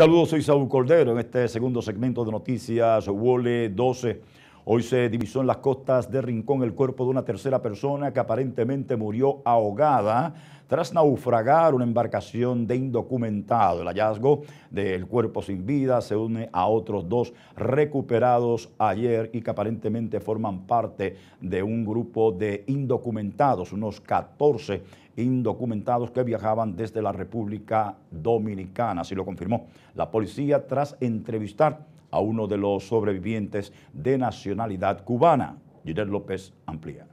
Saludos, soy Saúl Cordero en este segundo segmento de noticias Wole 12. Hoy se divisó en las costas de Rincón el cuerpo de una tercera persona que aparentemente murió ahogada tras naufragar una embarcación de indocumentado. El hallazgo del cuerpo sin vida se une a otros dos recuperados ayer y que aparentemente forman parte de un grupo de indocumentados, unos 14 indocumentados que viajaban desde la República Dominicana, así lo confirmó la policía tras entrevistar a uno de los sobrevivientes de nacionalidad cubana. Jiner López amplía.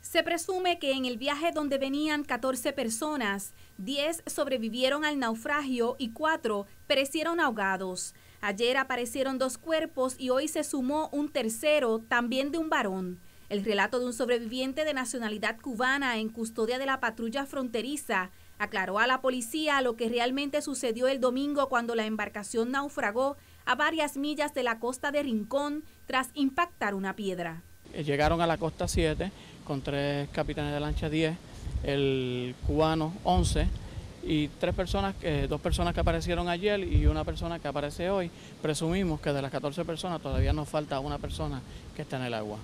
Se presume que en el viaje donde venían 14 personas, 10 sobrevivieron al naufragio y 4 perecieron ahogados. Ayer aparecieron dos cuerpos y hoy se sumó un tercero, también de un varón. El relato de un sobreviviente de nacionalidad cubana en custodia de la patrulla fronteriza Aclaró a la policía lo que realmente sucedió el domingo cuando la embarcación naufragó a varias millas de la costa de Rincón tras impactar una piedra. Eh, llegaron a la costa 7 con tres capitanes de lancha 10, el cubano 11 y tres personas, dos personas que aparecieron ayer y una persona que aparece hoy. Presumimos que de las 14 personas todavía nos falta una persona que está en el agua.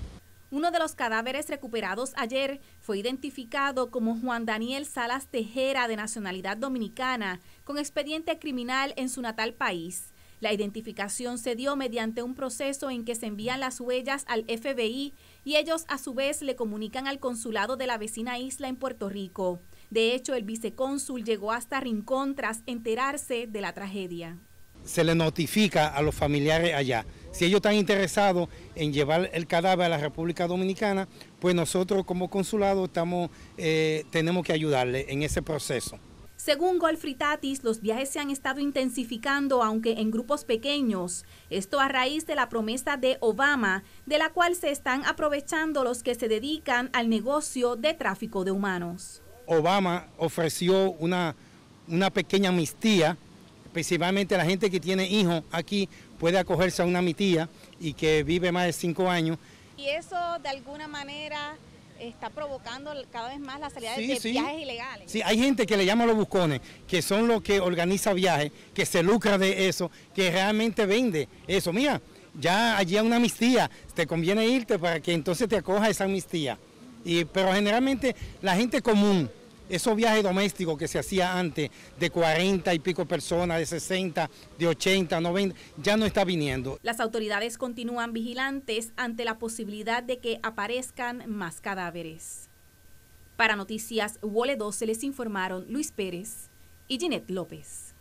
Uno de los cadáveres recuperados ayer fue identificado como Juan Daniel Salas Tejera, de nacionalidad dominicana, con expediente criminal en su natal país. La identificación se dio mediante un proceso en que se envían las huellas al FBI y ellos a su vez le comunican al consulado de la vecina isla en Puerto Rico. De hecho, el vicecónsul llegó hasta Rincón tras enterarse de la tragedia. Se le notifica a los familiares allá si ellos están interesados en llevar el cadáver a la República Dominicana, pues nosotros como consulado estamos, eh, tenemos que ayudarle en ese proceso. Según Golfritatis, los viajes se han estado intensificando, aunque en grupos pequeños. Esto a raíz de la promesa de Obama, de la cual se están aprovechando los que se dedican al negocio de tráfico de humanos. Obama ofreció una, una pequeña amnistía principalmente la gente que tiene hijos aquí puede acogerse a una amistía y que vive más de cinco años. Y eso de alguna manera está provocando cada vez más la salida de viajes ilegales. Sí, hay gente que le llama los buscones, que son los que organizan viajes, que se lucra de eso, que realmente vende eso. Mira, ya allí hay una amistía, te conviene irte para que entonces te acoja esa amistía. Y, pero generalmente la gente común, esos viaje doméstico que se hacía antes de 40 y pico personas, de 60, de 80, 90, ya no está viniendo. Las autoridades continúan vigilantes ante la posibilidad de que aparezcan más cadáveres. Para Noticias Wole se les informaron Luis Pérez y Ginette López.